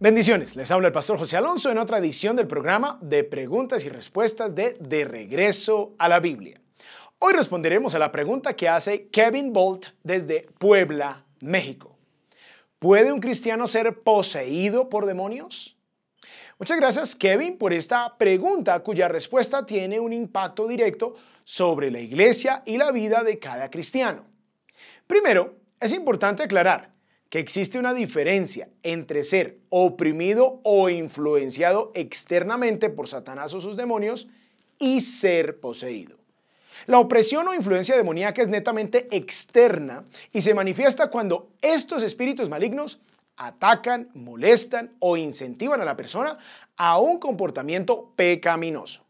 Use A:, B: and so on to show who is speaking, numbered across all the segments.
A: Bendiciones, les habla el pastor José Alonso en otra edición del programa de preguntas y respuestas de De regreso a la Biblia. Hoy responderemos a la pregunta que hace Kevin Bolt desde Puebla, México. ¿Puede un cristiano ser poseído por demonios? Muchas gracias Kevin por esta pregunta cuya respuesta tiene un impacto directo sobre la iglesia y la vida de cada cristiano. Primero, es importante aclarar que existe una diferencia entre ser oprimido o influenciado externamente por Satanás o sus demonios y ser poseído. La opresión o influencia demoníaca es netamente externa y se manifiesta cuando estos espíritus malignos atacan, molestan o incentivan a la persona a un comportamiento pecaminoso.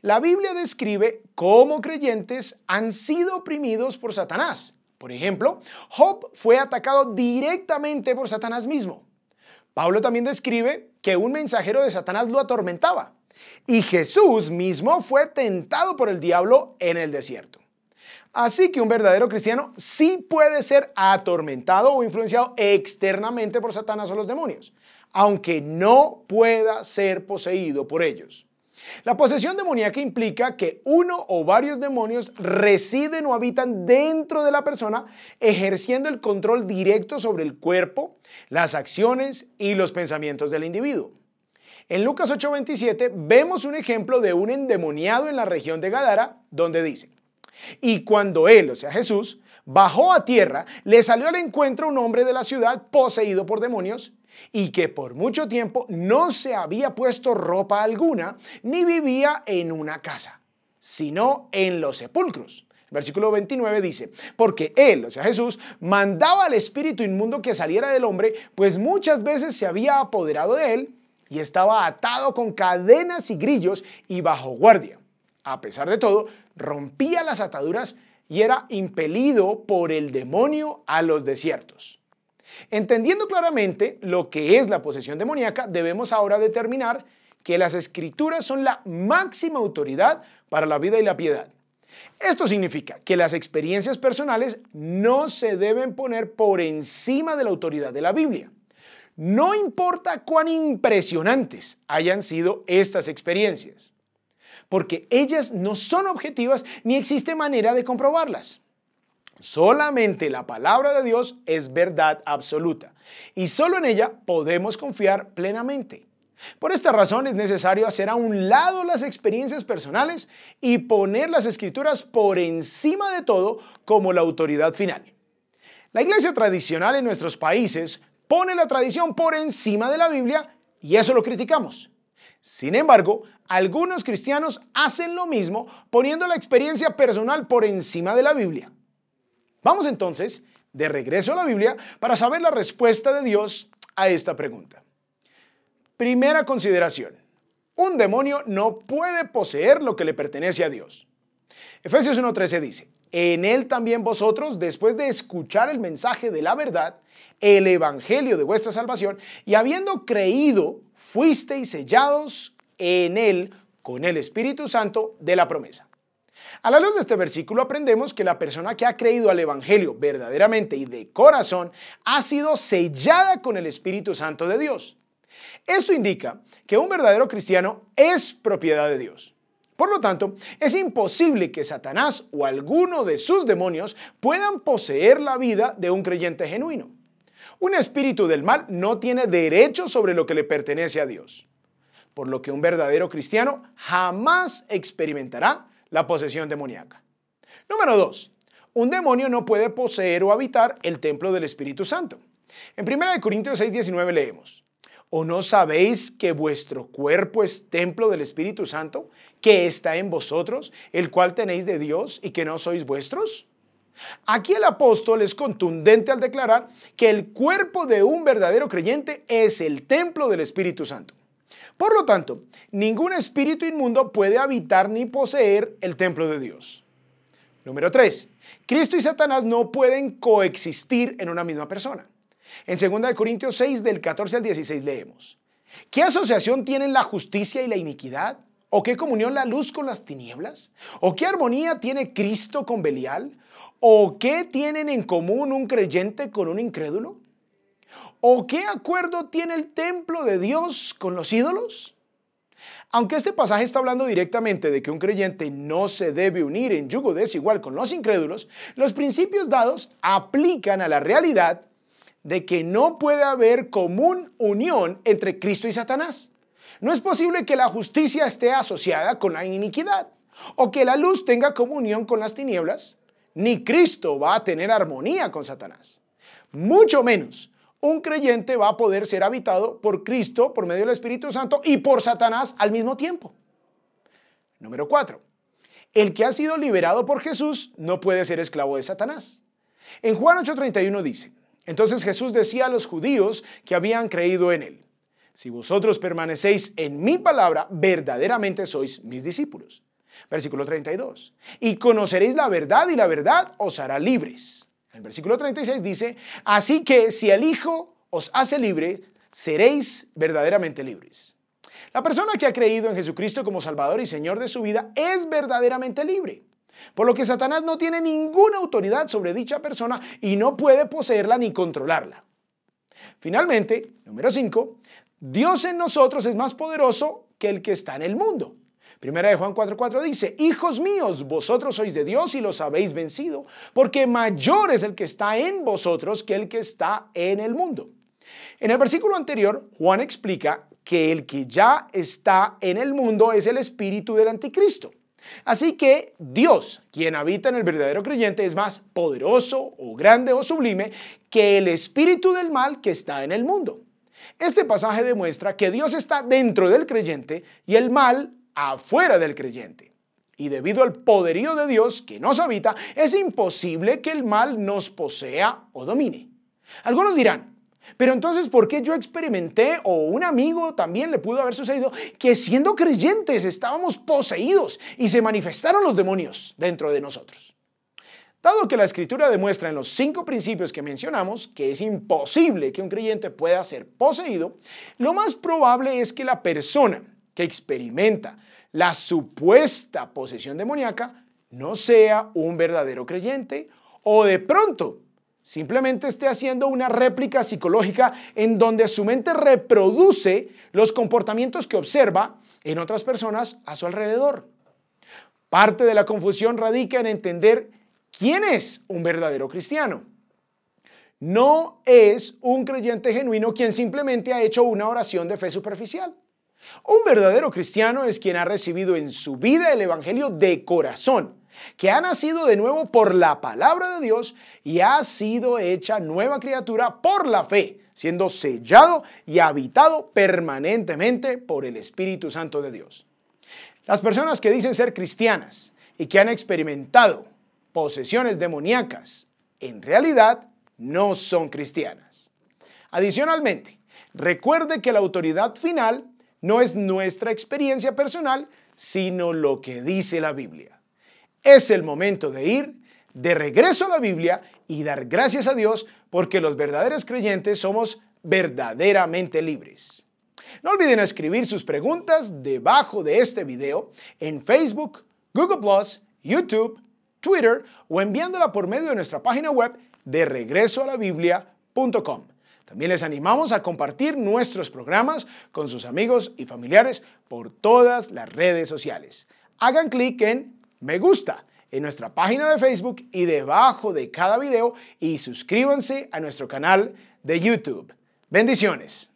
A: La Biblia describe cómo creyentes han sido oprimidos por Satanás por ejemplo, Job fue atacado directamente por Satanás mismo. Pablo también describe que un mensajero de Satanás lo atormentaba. Y Jesús mismo fue tentado por el diablo en el desierto. Así que un verdadero cristiano sí puede ser atormentado o influenciado externamente por Satanás o los demonios, aunque no pueda ser poseído por ellos. La posesión demoníaca implica que uno o varios demonios residen o habitan dentro de la persona, ejerciendo el control directo sobre el cuerpo, las acciones y los pensamientos del individuo. En Lucas 8:27 vemos un ejemplo de un endemoniado en la región de Gadara, donde dice, y cuando él, o sea Jesús, bajó a tierra, le salió al encuentro un hombre de la ciudad poseído por demonios y que por mucho tiempo no se había puesto ropa alguna ni vivía en una casa, sino en los sepulcros. Versículo 29 dice, porque él, o sea Jesús, mandaba al espíritu inmundo que saliera del hombre, pues muchas veces se había apoderado de él y estaba atado con cadenas y grillos y bajo guardia. A pesar de todo, rompía las ataduras y era impelido por el demonio a los desiertos. Entendiendo claramente lo que es la posesión demoníaca, debemos ahora determinar que las escrituras son la máxima autoridad para la vida y la piedad. Esto significa que las experiencias personales no se deben poner por encima de la autoridad de la Biblia. No importa cuán impresionantes hayan sido estas experiencias, porque ellas no son objetivas ni existe manera de comprobarlas. Solamente la palabra de Dios es verdad absoluta y solo en ella podemos confiar plenamente. Por esta razón es necesario hacer a un lado las experiencias personales y poner las escrituras por encima de todo como la autoridad final. La iglesia tradicional en nuestros países pone la tradición por encima de la Biblia y eso lo criticamos. Sin embargo, algunos cristianos hacen lo mismo poniendo la experiencia personal por encima de la Biblia. Vamos entonces de regreso a la Biblia para saber la respuesta de Dios a esta pregunta. Primera consideración. Un demonio no puede poseer lo que le pertenece a Dios. Efesios 1.13 dice, en él también vosotros, después de escuchar el mensaje de la verdad, el evangelio de vuestra salvación, y habiendo creído, fuisteis sellados en él con el Espíritu Santo de la promesa. A la luz de este versículo aprendemos que la persona que ha creído al Evangelio verdaderamente y de corazón ha sido sellada con el Espíritu Santo de Dios. Esto indica que un verdadero cristiano es propiedad de Dios. Por lo tanto, es imposible que Satanás o alguno de sus demonios puedan poseer la vida de un creyente genuino. Un espíritu del mal no tiene derecho sobre lo que le pertenece a Dios, por lo que un verdadero cristiano jamás experimentará la posesión demoníaca. Número 2. Un demonio no puede poseer o habitar el templo del Espíritu Santo. En 1 Corintios 6, 19 leemos, ¿O no sabéis que vuestro cuerpo es templo del Espíritu Santo, que está en vosotros, el cual tenéis de Dios y que no sois vuestros? Aquí el apóstol es contundente al declarar que el cuerpo de un verdadero creyente es el templo del Espíritu Santo. Por lo tanto, ningún espíritu inmundo puede habitar ni poseer el templo de Dios. Número 3. Cristo y Satanás no pueden coexistir en una misma persona. En 2 Corintios 6 del 14 al 16 leemos. ¿Qué asociación tienen la justicia y la iniquidad? ¿O qué comunión la luz con las tinieblas? ¿O qué armonía tiene Cristo con Belial? ¿O qué tienen en común un creyente con un incrédulo? ¿O qué acuerdo tiene el templo de Dios con los ídolos? Aunque este pasaje está hablando directamente de que un creyente no se debe unir en yugo desigual con los incrédulos, los principios dados aplican a la realidad de que no puede haber común unión entre Cristo y Satanás. No es posible que la justicia esté asociada con la iniquidad o que la luz tenga comunión con las tinieblas, ni Cristo va a tener armonía con Satanás. Mucho menos un creyente va a poder ser habitado por Cristo, por medio del Espíritu Santo y por Satanás al mismo tiempo. Número 4. El que ha sido liberado por Jesús no puede ser esclavo de Satanás. En Juan 8:31 dice, entonces Jesús decía a los judíos que habían creído en él, si vosotros permanecéis en mi palabra, verdaderamente sois mis discípulos. Versículo 32. Y conoceréis la verdad y la verdad os hará libres. El versículo 36 dice, así que si el Hijo os hace libre, seréis verdaderamente libres. La persona que ha creído en Jesucristo como Salvador y Señor de su vida es verdaderamente libre. Por lo que Satanás no tiene ninguna autoridad sobre dicha persona y no puede poseerla ni controlarla. Finalmente, número 5, Dios en nosotros es más poderoso que el que está en el mundo. Primera de Juan 4:4 dice, Hijos míos, vosotros sois de Dios y los habéis vencido, porque mayor es el que está en vosotros que el que está en el mundo. En el versículo anterior, Juan explica que el que ya está en el mundo es el espíritu del anticristo. Así que Dios, quien habita en el verdadero creyente, es más poderoso o grande o sublime que el espíritu del mal que está en el mundo. Este pasaje demuestra que Dios está dentro del creyente y el mal afuera del creyente. Y debido al poderío de Dios que nos habita, es imposible que el mal nos posea o domine. Algunos dirán, pero entonces, ¿por qué yo experimenté o un amigo también le pudo haber sucedido que siendo creyentes estábamos poseídos y se manifestaron los demonios dentro de nosotros? Dado que la escritura demuestra en los cinco principios que mencionamos que es imposible que un creyente pueda ser poseído, lo más probable es que la persona que experimenta la supuesta posesión demoníaca no sea un verdadero creyente o de pronto simplemente esté haciendo una réplica psicológica en donde su mente reproduce los comportamientos que observa en otras personas a su alrededor. Parte de la confusión radica en entender quién es un verdadero cristiano. No es un creyente genuino quien simplemente ha hecho una oración de fe superficial. Un verdadero cristiano es quien ha recibido en su vida el Evangelio de corazón, que ha nacido de nuevo por la palabra de Dios y ha sido hecha nueva criatura por la fe, siendo sellado y habitado permanentemente por el Espíritu Santo de Dios. Las personas que dicen ser cristianas y que han experimentado posesiones demoníacas, en realidad no son cristianas. Adicionalmente, recuerde que la autoridad final no es nuestra experiencia personal, sino lo que dice la Biblia. Es el momento de ir de regreso a la Biblia y dar gracias a Dios porque los verdaderos creyentes somos verdaderamente libres. No olviden escribir sus preguntas debajo de este video en Facebook, Google ⁇ YouTube, Twitter o enviándola por medio de nuestra página web de regresoalabiblia.com. También les animamos a compartir nuestros programas con sus amigos y familiares por todas las redes sociales. Hagan clic en me gusta en nuestra página de Facebook y debajo de cada video y suscríbanse a nuestro canal de YouTube. Bendiciones.